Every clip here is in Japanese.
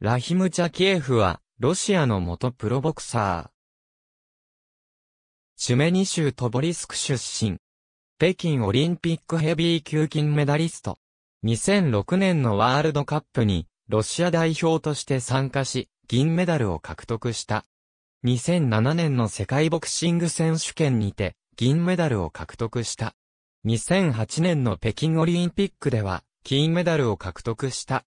ラヒムチャキエフは、ロシアの元プロボクサー。チュメニ州トボリスク出身。北京オリンピックヘビー級金メダリスト。2006年のワールドカップに、ロシア代表として参加し、銀メダルを獲得した。2007年の世界ボクシング選手権にて、銀メダルを獲得した。2008年の北京オリンピックでは、金メダルを獲得した。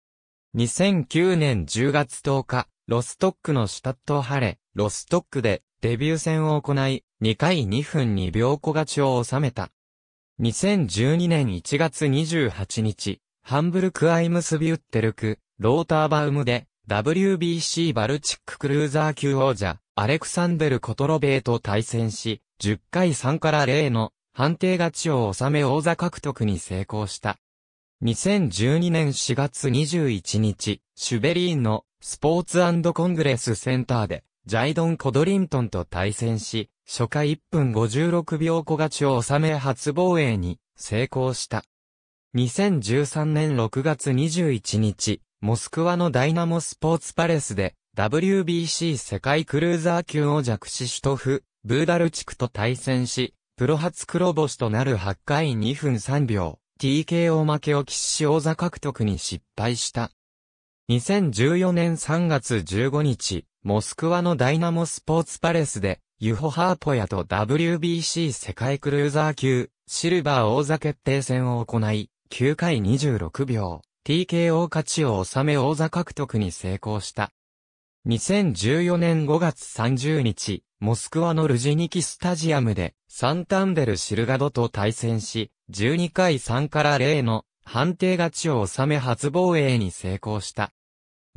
2009年10月10日、ロストックのシュタットハレ、ロストックでデビュー戦を行い、2回2分2秒小勝ちを収めた。2012年1月28日、ハンブルク・アイムス・ビュッテルク、ローターバウムで、WBC バルチッククルーザー級王者、アレクサンデル・コトロベイと対戦し、10回3から0の判定勝ちを収め王座獲得に成功した。2012年4月21日、シュベリーンのスポーツコングレスセンターで、ジャイドン・コドリントンと対戦し、初回1分56秒小勝ちを収め初防衛に成功した。2013年6月21日、モスクワのダイナモスポーツパレスで、WBC 世界クルーザー級王者クシシュトフ、ブーダルチクと対戦し、プロ初黒星となる8回2分3秒、TKO 負けを喫し王座獲得に失敗した。2014年3月15日、モスクワのダイナモスポーツパレスで、ユホハーポヤと WBC 世界クルーザー級、シルバー王座決定戦を行い、9回26秒、TKO 勝ちを収め王座獲得に成功した。2014年5月30日、モスクワのルジニキスタジアムで、サンタンデル・シルガドと対戦し、12回3から0の判定勝ちを収め初防衛に成功した。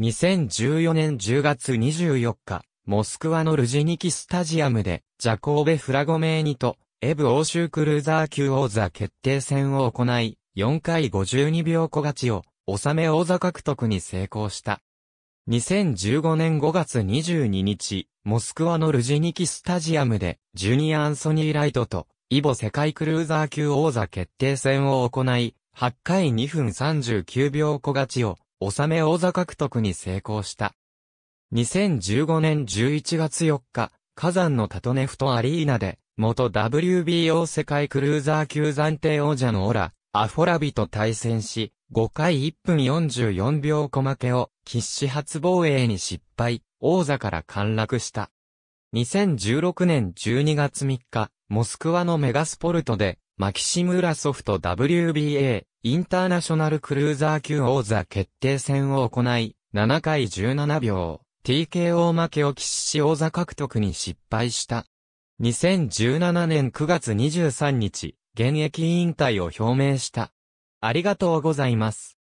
2014年10月24日、モスクワのルジニキスタジアムで、ジャコーベ・フラゴメーニと、エブ欧州クルーザー級王座決定戦を行い、4回52秒小勝ちを、収め王座獲得に成功した。2015年5月22日、モスクワのルジニキスタジアムで、ジュニア・アンソニー・ライトと、イボ世界クルーザー級王座決定戦を行い、8回2分39秒小勝ちを、収め王座獲得に成功した。2015年11月4日、火山のタトネフトアリーナで、元 WBO 世界クルーザー級暫定王者のオラ、アフォラビと対戦し、5回1分44秒小負けを岸始発防衛に失敗、王座から陥落した。2016年12月3日、モスクワのメガスポルトで、マキシム・ラソフト WBA、インターナショナルクルーザー級王座決定戦を行い、7回17秒、TKO 負けを岸氏王座獲得に失敗した。2017年9月23日、現役引退を表明した。ありがとうございます。